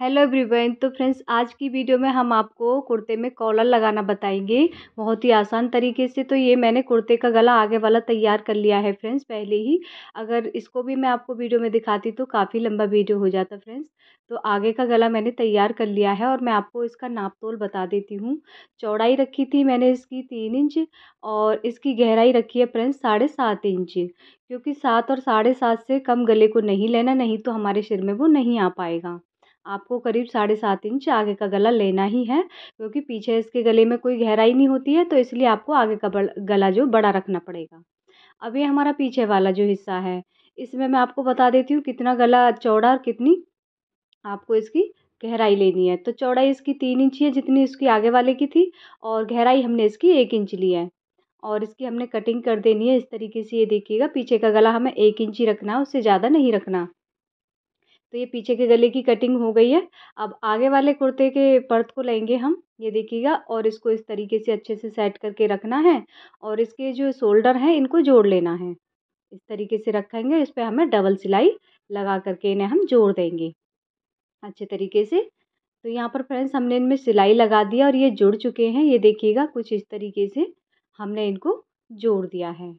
hello everyone तो friends आज की वीडियो में हम आपको कुर्ते में कॉलर लगाना बताएंगे बहुत ही आसान तरीके से तो ये मैंने कुर्ते का गला आगे वाला तैयार कर लिया है फ्रेंड्स पहले ही अगर इसको भी मैं आपको वीडियो में दिखाती तो काफ़ी लंबा वीडियो हो जाता फ्रेंड्स तो आगे का गला मैंने तैयार कर लिया है और मैं आपको इसका नाप तोल बता देती हूँ चौड़ाई रखी थी मैंने इसकी तीन इंच और इसकी गहराई रखी है फ्रेंड्स साढ़े सात इंच क्योंकि सात और साढ़े सात से कम गले को नहीं लेना नहीं तो हमारे सिर में वो नहीं आ पाएगा आपको करीब साढ़े सात इंच आगे का गला लेना ही है क्योंकि पीछे इसके गले में कोई गहराई नहीं होती है तो इसलिए आपको आगे का गला जो बड़ा रखना पड़ेगा अब ये हमारा पीछे वाला जो हिस्सा है इसमें मैं आपको बता देती हूँ कितना गला चौड़ा और कितनी आपको इसकी गहराई लेनी है तो चौड़ाई इसकी तीन इंच है जितनी इसकी आगे वाले की थी और गहराई हमने इसकी एक इंच ली है और इसकी हमने कटिंग कर देनी है इस तरीके से ये देखिएगा पीछे का गला हमें एक इंच ही रखना है उससे ज़्यादा नहीं रखना तो ये पीछे के गले की कटिंग हो गई है अब आगे वाले कुर्ते के पर्थ को लेंगे हम ये देखिएगा और इसको इस तरीके से अच्छे से सेट करके रखना है और इसके जो शोल्डर हैं इनको जोड़ लेना है इस तरीके से रखेंगे इस पर हमें डबल सिलाई लगा करके इन्हें हम जोड़ देंगे अच्छे तरीके से तो यहाँ पर फ्रेंड्स हमने इनमें सिलाई लगा दिया और ये जुड़ चुके हैं ये देखिएगा कुछ इस तरीके से हमने इनको जोड़ दिया है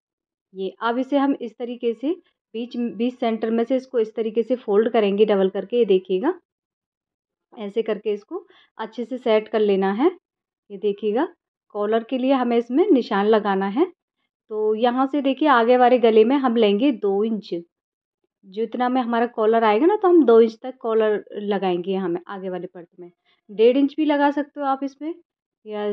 ये अब इसे हम इस तरीके से बीच बीच सेंटर में से इसको इस तरीके से फोल्ड करेंगे डबल करके ये देखिएगा ऐसे करके इसको अच्छे से सेट कर लेना है ये देखिएगा कॉलर के लिए हमें इसमें निशान लगाना है तो यहाँ से देखिए आगे वाले गले में हम लेंगे दो इंच जितना में हमारा कॉलर आएगा ना तो हम दो इंच तक कॉलर लगाएंगे हमें आगे वाले पर्ट में डेढ़ इंच भी लगा सकते हो आप इसमें या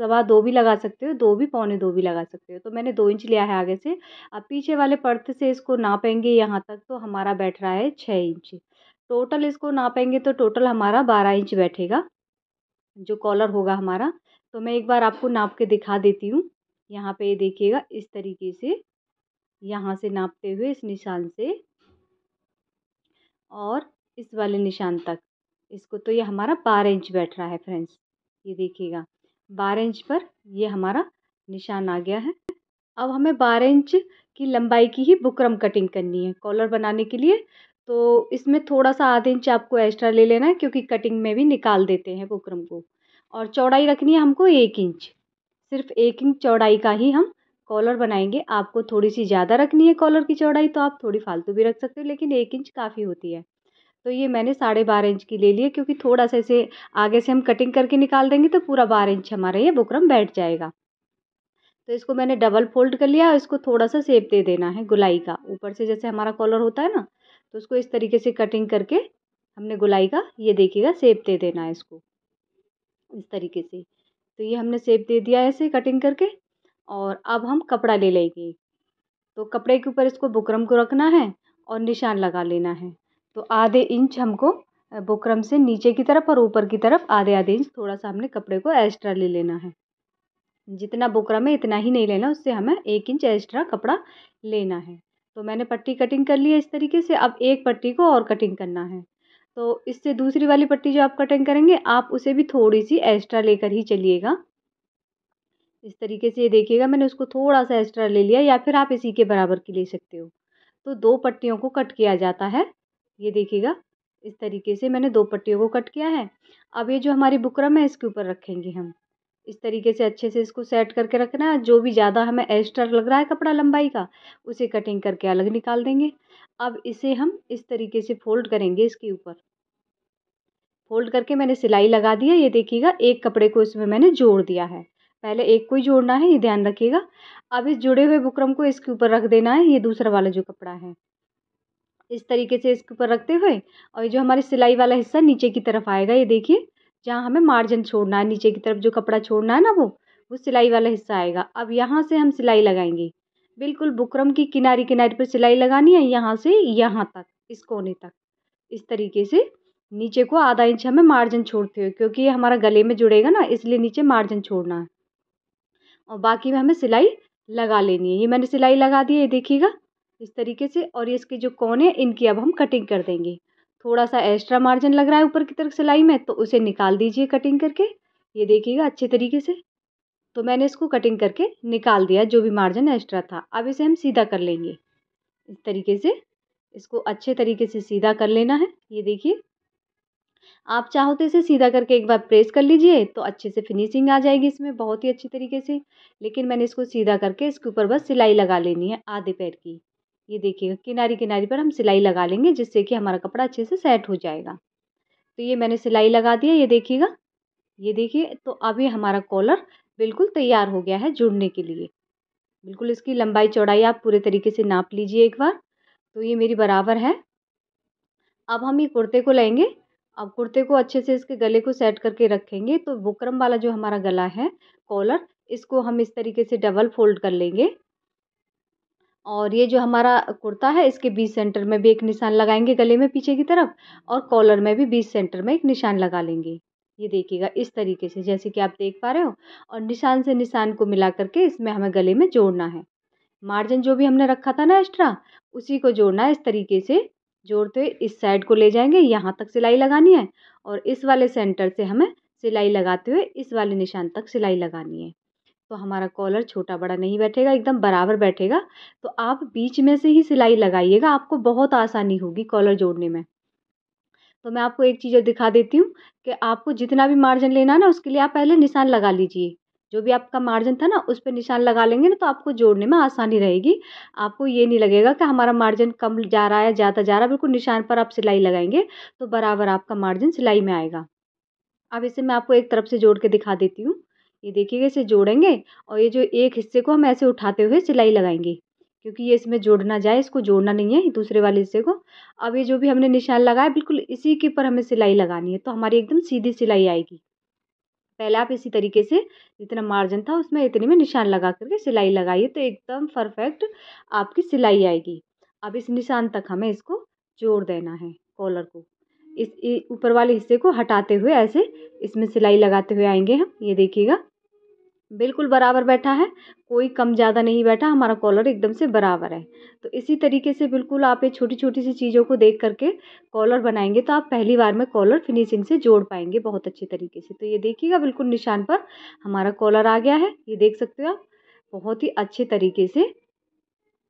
सवा दो भी लगा सकते हो दो भी पौने दो भी लगा सकते हो तो मैंने दो इंच लिया है आगे से अब पीछे वाले पर्थ से इसको नापेंगे यहाँ तक तो हमारा बैठ रहा है छः इंच टोटल इसको नापेंगे तो टोटल हमारा बारह इंच बैठेगा जो कॉलर होगा हमारा तो मैं एक बार आपको नाप के दिखा देती हूँ यहाँ पे देखिएगा इस तरीके से यहाँ से नापते हुए इस निशान से और इस वाले निशान तक इसको तो ये हमारा बारह इंच बैठ रहा है फ्रेंड्स ये देखिएगा बारह इंच पर ये हमारा निशान आ गया है अब हमें बारह इंच की लंबाई की ही बुकरम कटिंग करनी है कॉलर बनाने के लिए तो इसमें थोड़ा सा आधे इंच आपको एक्स्ट्रा ले लेना है क्योंकि कटिंग में भी निकाल देते हैं बुकरम को और चौड़ाई रखनी है हमको एक इंच सिर्फ एक इंच चौड़ाई का ही हम कॉलर बनाएंगे आपको थोड़ी सी ज़्यादा रखनी है कॉलर की चौड़ाई तो आप थोड़ी फालतू भी रख सकते हो लेकिन एक इंच काफ़ी होती है तो ये मैंने साढ़े बारह इंच की ले ली है क्योंकि थोड़ा सा इसे आगे से हम कटिंग करके निकाल देंगे तो पूरा बारह इंच हमारा ये बुकरम बैठ जाएगा तो इसको मैंने डबल फोल्ड कर लिया और इसको थोड़ा सा सेप दे देना है गुलाई का ऊपर से जैसे हमारा कॉलर होता है ना तो उसको इस तरीके से कटिंग करके हमने गुलाई का ये देखिएगा सेप दे देना है इसको इस तरीके से तो ये हमने सेप दे दिया ऐसे कटिंग करके और अब हम कपड़ा ले लेंगे तो कपड़े के ऊपर इसको बुकरम को रखना है और निशान लगा लेना है तो आधे इंच हमको बुकरम से नीचे की तरफ और ऊपर की तरफ आधे आधे इंच थोड़ा सा हमने कपड़े को एक्स्ट्रा ले लेना है जितना बुकरम है इतना ही नहीं लेना उससे हमें एक इंच एक्स्ट्रा कपड़ा लेना है तो मैंने पट्टी कटिंग कर ली है इस तरीके से अब एक पट्टी को और कटिंग करना है तो इससे दूसरी वाली पट्टी जो आप कटिंग करेंगे आप उसे भी थोड़ी सी एक्स्ट्रा लेकर ही चलिएगा इस तरीके से ये देखिएगा मैंने उसको थोड़ा सा एक्स्ट्रा ले लिया या फिर आप इसी के बराबर की ले सकते हो तो दो पट्टियों को कट किया जाता है ये देखिएगा इस तरीके से मैंने दो पट्टियों को कट किया है अब ये जो हमारी बुकरम है इसके ऊपर रखेंगे हम इस तरीके से अच्छे से इसको सेट करके रखना है जो भी ज़्यादा हमें एक्स्ट्रा लग रहा है कपड़ा लंबाई का उसे कटिंग करके अलग निकाल देंगे अब इसे हम इस तरीके से फोल्ड करेंगे इसके ऊपर फोल्ड करके मैंने सिलाई लगा दिया ये देखिएगा एक कपड़े को इसमें मैंने जोड़ दिया है पहले एक को ही जोड़ना है ये ध्यान रखिएगा अब इस जुड़े हुए बुकरम को इसके ऊपर रख देना है ये दूसरा वाला जो कपड़ा है इस तरीके से इसके ऊपर रखते हुए और ये जो हमारे सिलाई वाला हिस्सा नीचे की तरफ आएगा ये देखिए जहाँ हमें मार्जिन छोड़ना है नीचे की तरफ जो कपड़ा छोड़ना है ना वो वो सिलाई वाला हिस्सा आएगा अब यहाँ से हम सिलाई लगाएंगे बिल्कुल बुकरम की किनारे किनारे पर सिलाई लगानी है यहाँ से यहाँ तक इस कोने तक इस तरीके से नीचे को आधा इंच हमें मार्जिन छोड़ते हुए क्योंकि ये हमारा गले में जुड़ेगा ना इसलिए नीचे मार्जिन छोड़ना है और बाकी में हमें सिलाई लगा लेनी है ये मैंने सिलाई लगा दी है देखिएगा इस तरीके से और ये इसके जो कोने है इनकी अब हम कटिंग कर देंगे थोड़ा सा एक्स्ट्रा मार्जिन लग रहा है ऊपर की तरफ सिलाई में तो उसे निकाल दीजिए कटिंग करके ये देखिएगा अच्छे तरीके से तो मैंने इसको कटिंग करके निकाल दिया जो भी मार्जिन एक्स्ट्रा था अब इसे हम सीधा कर लेंगे इस तरीके से इसको अच्छे तरीके से सीधा कर लेना है ये देखिए आप चाहो तो इसे सीधा करके एक बार प्रेस कर लीजिए तो अच्छे से फिनिशिंग आ जाएगी इसमें बहुत ही अच्छी तरीके से लेकिन मैंने इसको सीधा करके इसके ऊपर बस सिलाई लगा लेनी है आधे पैर की ये देखिएगा किनारे किनारे पर हम सिलाई लगा लेंगे जिससे कि हमारा कपड़ा अच्छे से सेट हो जाएगा तो ये मैंने सिलाई लगा दिया ये देखिएगा ये देखिए तो अभी हमारा कॉलर बिल्कुल तैयार हो गया है जुड़ने के लिए बिल्कुल इसकी लंबाई चौड़ाई आप पूरे तरीके से नाप लीजिए एक बार तो ये मेरी बराबर है अब हम ये कुर्ते को लेंगे अब कुर्ते को अच्छे से इसके गले को सेट करके रखेंगे तो बुकरम वाला जो हमारा गला है कॉलर इसको हम इस तरीके से डबल फोल्ड कर लेंगे और ये जो हमारा कुर्ता है इसके बीच सेंटर में भी एक निशान लगाएंगे गले में पीछे की तरफ और कॉलर में भी बीच सेंटर में एक निशान लगा लेंगे ये देखिएगा इस तरीके से जैसे कि आप देख पा रहे हो और निशान से निशान को मिला करके इसमें हमें गले में जोड़ना है मार्जिन जो भी हमने रखा था ना एक्स्ट्रा उसी को जोड़ना है इस तरीके से जोड़ते हुए इस साइड को ले जाएंगे यहाँ तक सिलाई लगानी है और इस वाले सेंटर से हमें सिलाई लगाते हुए इस वाले निशान तक सिलाई लगानी है तो हमारा कॉलर छोटा बड़ा नहीं बैठेगा एकदम बराबर बैठेगा तो आप बीच में से ही सिलाई लगाइएगा आपको बहुत आसानी होगी कॉलर जोड़ने में तो मैं आपको एक चीज़ दिखा देती हूँ कि आपको जितना भी मार्जिन लेना है ना उसके लिए आप पहले निशान लगा लीजिए जो भी आपका मार्जिन था ना उस पर निशान लगा लेंगे ना तो आपको जोड़ने में आसानी रहेगी आपको ये नहीं लगेगा कि हमारा मार्जिन कम जा रहा है ज़्यादा जा रहा है बिल्कुल निशान पर आप सिलाई लगाएंगे तो बराबर आपका मार्जिन सिलाई में आएगा अब इसे मैं आपको एक तरफ से जोड़ के दिखा देती हूँ ये देखिएगा इसे जोड़ेंगे और ये जो एक हिस्से को हम ऐसे उठाते हुए सिलाई लगाएंगे क्योंकि ये इसमें जोड़ना जाए इसको जोड़ना नहीं है दूसरे वाले हिस्से को अब ये जो भी हमने निशान लगाया बिल्कुल इसी के ऊपर हमें सिलाई लगानी है तो हमारी एकदम सीधी सिलाई आएगी पहले आप इसी तरीके से जितना मार्जिन था उसमें इतने में निशान लगा करके सिलाई लगाइए तो एकदम परफेक्ट आपकी सिलाई आएगी अब इस निशान तक हमें इसको जोड़ देना है कॉलर को इस ऊपर वाले हिस्से को हटाते हुए ऐसे इसमें सिलाई लगाते हुए आएंगे हम ये देखिएगा बिल्कुल बराबर बैठा है कोई कम ज़्यादा नहीं बैठा हमारा कॉलर एकदम से बराबर है तो इसी तरीके से बिल्कुल आप ये छोटी छोटी सी चीज़ों को देख करके कॉलर बनाएंगे तो आप पहली बार में कॉलर फिनिशिंग से जोड़ पाएंगे बहुत अच्छे तरीके से तो ये देखिएगा बिल्कुल निशान पर हमारा कॉलर आ गया है ये देख सकते हो आप बहुत ही अच्छे तरीके से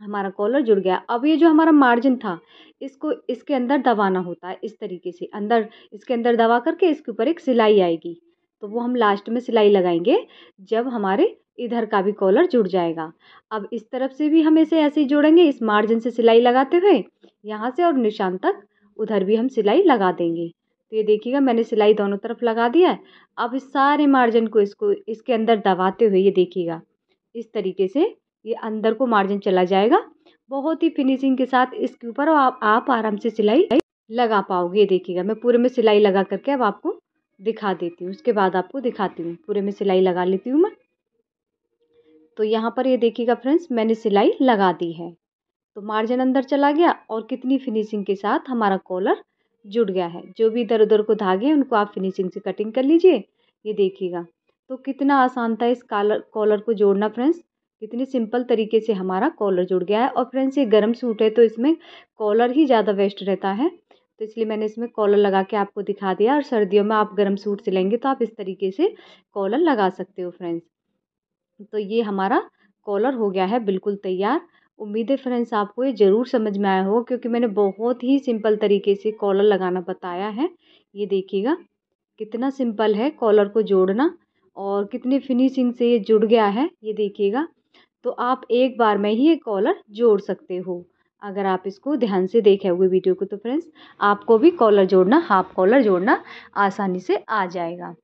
हमारा कॉलर जुड़ गया अब ये जो हमारा मार्जिन था इसको इसके अंदर दबाना होता है इस तरीके से अंदर इसके अंदर दबा करके इसके ऊपर एक सिलाई आएगी तो वो हम लास्ट में सिलाई लगाएंगे जब हमारे इधर का भी कॉलर जुड़ जाएगा अब इस तरफ से भी हम इसे ऐसे ही जोड़ेंगे इस मार्जिन से सिलाई लगाते हुए यहाँ से और निशान तक उधर भी हम सिलाई लगा देंगे तो ये देखिएगा मैंने सिलाई दोनों तरफ लगा दिया है अब इस सारे मार्जिन को इसको इसके अंदर दबाते हुए ये देखिएगा इस तरीके से ये अंदर को मार्जिन चला जाएगा बहुत ही फिनिशिंग के साथ इसके ऊपर आप, आराम से सिलाई लगा पाओगे ये देखिएगा मैं पूरे में सिलाई लगा करके अब आपको दिखा देती हूँ उसके बाद आपको दिखाती हूँ पूरे में सिलाई लगा लेती हूँ मैं तो यहाँ पर ये देखिएगा फ्रेंड्स मैंने सिलाई लगा दी है तो मार्जिन अंदर चला गया और कितनी फिनिशिंग के साथ हमारा कॉलर जुड़ गया है जो भी इधर उधर को धागे उनको आप फिनिशिंग से कटिंग कर लीजिए ये देखिएगा तो कितना आसान था इस कॉलर कॉलर को जोड़ना फ्रेंड्स कितने सिंपल तरीके से हमारा कॉलर जुड़ गया है और फ्रेंड्स ये गर्म सूट है तो इसमें कॉलर ही ज़्यादा वेस्ट रहता है तो इसलिए मैंने इसमें कॉलर लगा के आपको दिखा दिया और सर्दियों में आप गर्म सूट सिलेंगे तो आप इस तरीके से कॉलर लगा सकते हो फ्रेंड्स तो ये हमारा कॉलर हो गया है बिल्कुल तैयार उम्मीद है फ्रेंड्स आपको ये ज़रूर समझ में आया हो क्योंकि मैंने बहुत ही सिंपल तरीके से कॉलर लगाना बताया है ये देखिएगा कितना सिंपल है कॉलर को जोड़ना और कितनी फिनिशिंग से ये जुड़ गया है ये देखिएगा तो आप एक बार में ही ये कॉलर जोड़ सकते हो अगर आप इसको ध्यान से देखे हुए वीडियो को तो फ्रेंड्स आपको भी कॉलर जोड़ना हाफ कॉलर जोड़ना आसानी से आ जाएगा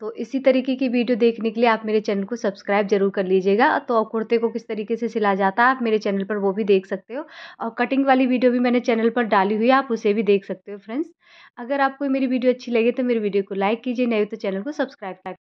तो इसी तरीके की वीडियो देखने के लिए आप मेरे चैनल को सब्सक्राइब जरूर कर लीजिएगा तो कुर्ते को किस तरीके से सिला जाता है आप मेरे चैनल पर वो भी देख सकते हो और कटिंग वाली वीडियो भी मैंने चैनल पर डाली हुई है आप उसे भी देख सकते हो फ्रेंड्स अगर आपको मेरी वीडियो अच्छी लगे तो मेरी वीडियो को लाइक कीजिए नहीं तो चैनल को सब्सक्राइब